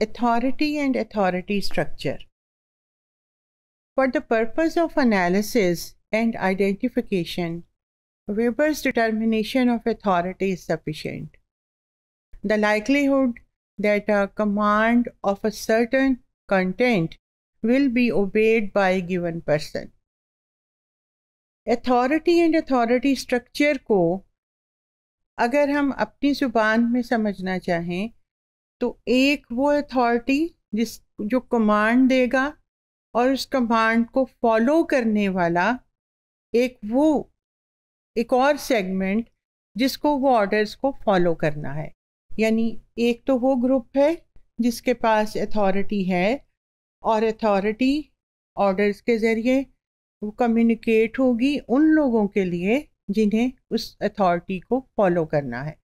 authority and authority structure. For the purpose of analysis and identification, Weber's determination of authority is sufficient. The likelihood that a command of a certain content will be obeyed by a given person. Authority and authority structure को अगर हम अपनी ज़ुबान में समझना चाहें तो एक वो अथॉरिटी जिस जो कमांड देगा और उस कमांड को फॉलो करने वाला एक वो एक और सेगमेंट जिसको वो ऑर्डर्स को फॉलो करना है यानी एक तो वो ग्रुप है जिसके पास अथॉरिटी है और अथॉरिटी ऑर्डर्स के ज़रिए वो कम्युनिकेट होगी उन लोगों के लिए जिन्हें उस अथॉरिटी को फॉलो करना है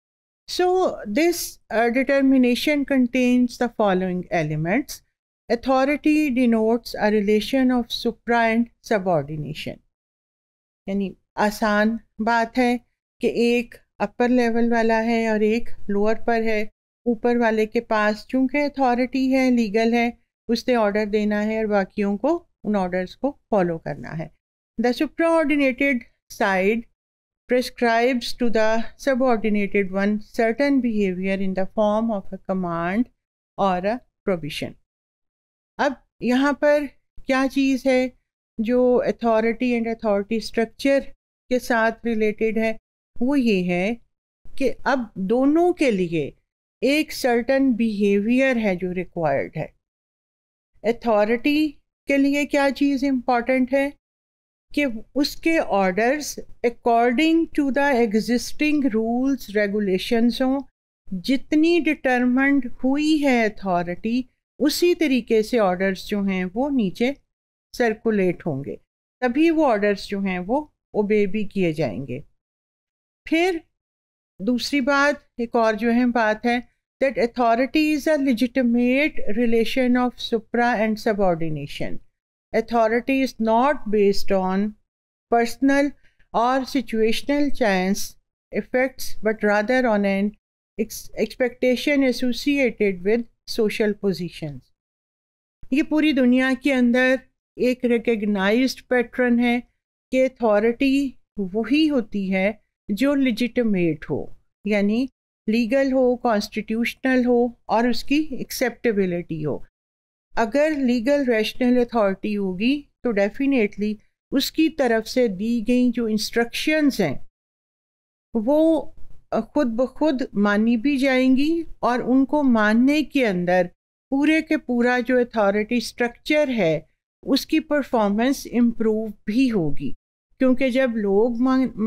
So this uh, determination contains the following elements. Authority denotes a relation of supra and subordination. यानी आसान बात है कि एक अपर लेवल वाला है और एक लोअर पर है ऊपर वाले के पास चूंकि अथॉरिटी है लीगल है उसने ऑर्डर देना है और बाकियों को उन ऑर्डर्स को फॉलो करना है the supra ordinated side prescribes to the subordinated one certain behavior in the form of a command or a provision. अब यहाँ पर क्या चीज़ है जो अथॉरिटी एंड अथॉरिटी स्ट्रक्चर के साथ रिलेटेड है वो ये है कि अब दोनों के लिए एक सर्टन बिहेवियर है जो रिक्वायर्ड है अथॉरिटी के लिए क्या चीज़ इम्पॉर्टेंट है कि उसके orders according to the existing rules regulations हों जितनी डिटर्मंड हुई है अथॉरिटी उसी तरीके से ऑर्डर्स जो हैं वो नीचे सर्कुलेट होंगे तभी वो ऑर्डर्स जो हैं वो ओबे भी किए जाएंगे फिर दूसरी बात एक और जो है बात है that authority is a legitimate relation of supra and subordination authority is not based on personal और situational chance effects but rather on an expectation associated with social position ये पूरी दुनिया के अंदर एक रिकगनाइज पैटर्न है कि अथॉरिटी वही होती है जो लिजिटमेट हो यानी लीगल हो कॉन्स्टिट्यूशनल हो और उसकी एक्सेप्टेबिलिटी हो अगर लीगल रैशनल अथॉरिटी होगी तो डेफिनेटली उसकी तरफ से दी गई जो इंस्ट्रक्शंस हैं वो खुद ब खुद मानी भी जाएंगी और उनको मानने के अंदर पूरे के पूरा जो अथॉरिटी स्ट्रक्चर है उसकी परफॉर्मेंस इम्प्रूव भी होगी क्योंकि जब लोग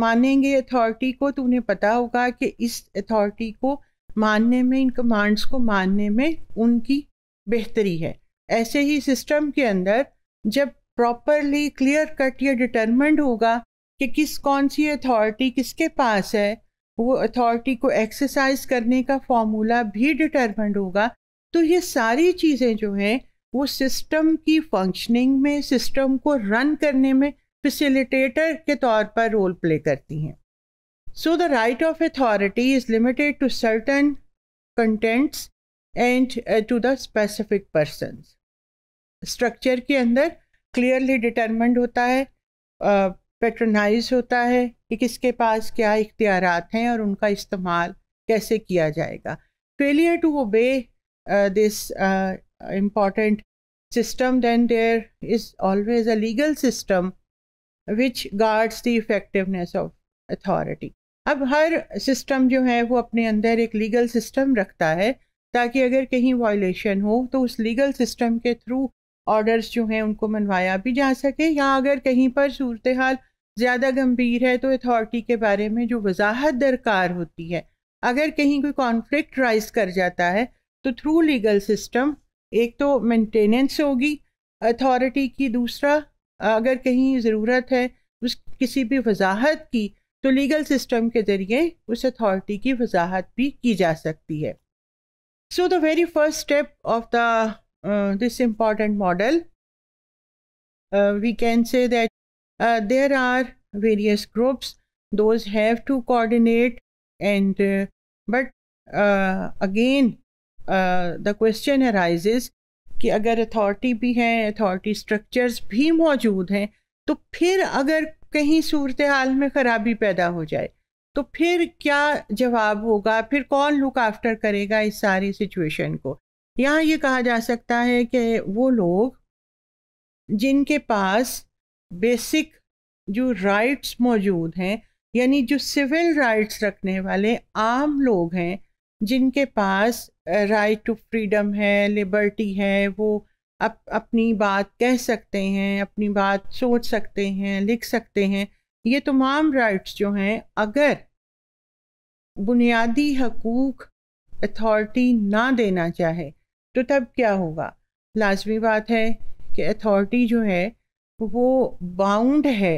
मानेंगे अथॉरिटी को तो उन्हें पता होगा कि इस अथॉरिटी को मानने में इन कमांड्स को मानने में उनकी बेहतरी है ऐसे ही सिस्टम के अंदर जब प्रॉपरली क्लियर कट या डिटर्मेंट होगा कि किस कौन सी अथॉरिटी किसके पास है वो अथॉरिटी को एक्सरसाइज करने का फॉर्मूला भी डिटर्मेंट होगा तो ये सारी चीज़ें जो हैं वो सिस्टम की फंक्शनिंग में सिस्टम को रन करने में फैसिलिटेटर के तौर पर रोल प्ले करती हैं so the right of authority is limited to certain contents and to the specific persons structure के अंदर क्लियरली डिटर्मेंड होता है पेट्रनाइज होता है कि किसके पास क्या इख्तियार हैं और उनका इस्तेमाल कैसे किया जाएगा failure to obey this important system then there is always a legal system which guards the effectiveness of authority अब हर सिस्टम जो है वो अपने अंदर एक लीगल सिस्टम रखता है ताकि अगर कहीं वायलेशन हो तो उस लीगल सिस्टम के थ्रू ऑर्डर्स जो हैं उनको मनवाया भी जा सके या अगर कहीं पर सूरत हाल ज़्यादा गंभीर है तो अथॉरिटी के बारे में जो वजाहत दरकार होती है अगर कहीं कोई कॉन्फ्लिक्ट राइज कर जाता है तो थ्रू लीगल सिस्टम एक तो मेंटेनेंस होगी अथॉरिटी की दूसरा अगर कहीं ज़रूरत है उस किसी भी वजाहत की तो लीगल सिस्टम के ज़रिए उस अथॉरिटी की वजाहत भी की जा सकती है so the very first step of the uh, this important model, uh, we can say that uh, there are various groups. Those have to coordinate and but again the question arises कि अगर authority भी हैं authority structures भी मौजूद हैं तो फिर अगर कहीं सूरत हाल में ख़राबी पैदा हो जाए तो फिर क्या जवाब होगा फिर कौन लुक आफ्टर करेगा इस सारी सिचुएशन को यहाँ ये कहा जा सकता है कि वो लोग जिनके पास बेसिक जो राइट्स मौजूद हैं यानी जो सिविल राइट्स रखने वाले आम लोग हैं जिनके पास राइट टू फ्रीडम है लिबर्टी है वो अप, अपनी बात कह सकते हैं अपनी बात सोच सकते हैं लिख सकते हैं ये तमाम राइट्स जो हैं अगर बुनियादी हकूक अथॉरिटी ना देना चाहे तो तब क्या होगा लाजमी बात है कि अथॉरिटी जो है वो बाउंड है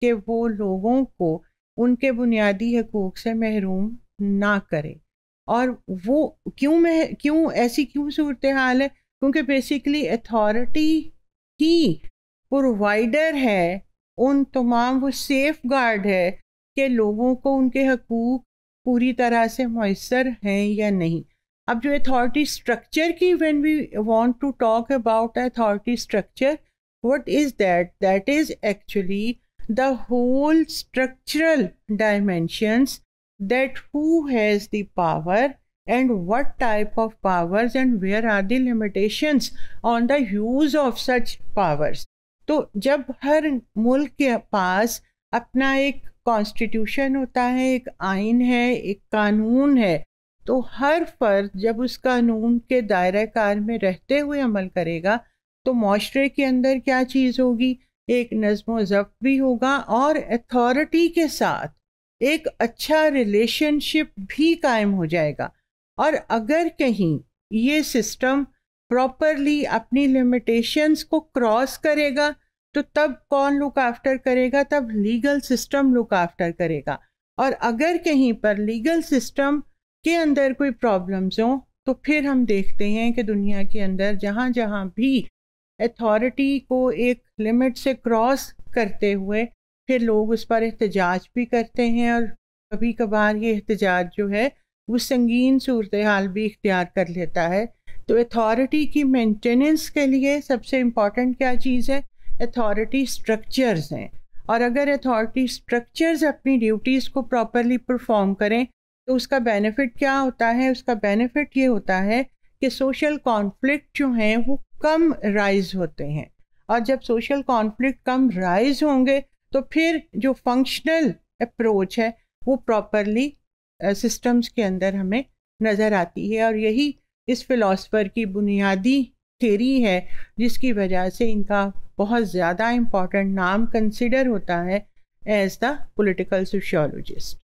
कि वो लोगों को उनके बुनियादी हकूक़ से महरूम ना करे और वो क्यों मह क्यों ऐसी क्यों सूरत हाल है क्योंकि बेसिकली अथॉरिटी ही प्रोवाइडर है उन तमाम वो सेफ गार्ड है कि लोगों को उनके हकूक़ पूरी तरह से मैसर हैं या नहीं अब जो अथॉरिटी स्ट्रक्चर की when we want to talk about authority structure what is that that is actually the whole structural dimensions that who has the power and what type of powers and where are the limitations on the use of such powers तो जब हर मुल्क के पास अपना एक constitution होता है एक आइन है एक कानून है तो हर फर्द जब उस कानून के दायरा कार में रहते हुए अमल करेगा तो माशरे के अंदर क्या चीज़ होगी एक नज्म ज़ब्त भी होगा और अथॉरिटी के साथ एक अच्छा रिलेशनशिप भी कायम हो जाएगा और अगर कहीं ये सिस्टम प्रॉपरली अपनी लिमिटेशंस को क्रॉस करेगा तो तब कौन लुक आफ्टर करेगा तब लीगल सिस्टम लुक आफ्टर करेगा और अगर कहीं पर लीगल सिस्टम के अंदर कोई प्रॉब्लम्स हों तो फिर हम देखते हैं कि दुनिया के अंदर जहाँ जहाँ भी अथॉरिटी को एक लिमिट से क्रॉस करते हुए फिर लोग उस पर एहतजाज भी करते हैं और कभी कभार ये एहतजाज जो है वो संगीन सूरत हाल भी इख्तियार कर लेता है तो अथॉरिटी की मेंटेनेंस के लिए सबसे इम्पॉर्टेंट क्या चीज़ है अथॉरिटी स्ट्रक्चर्स हैं और अगर अथॉरिटी स्ट्रक्चर्स अपनी ड्यूटीज़ को प्रॉपरली परफॉर्म करें तो उसका बेनिफिट क्या होता है उसका बेनिफिट ये होता है कि सोशल कॉन्फ्लिक्ट जो हैं वो कम राइज होते हैं और जब सोशल कॉन्फ्लिक्ट कम राइज होंगे तो फिर जो फंक्शनल अप्रोच है वो प्रॉपरली सिस्टम्स के अंदर हमें नज़र आती है और यही इस फिलोसफर की बुनियादी थेरी है जिसकी वजह से इनका बहुत ज़्यादा इम्पॉर्टेंट नाम कंसिडर होता है एज द पोलिटिकल सोशोलॉजिस्ट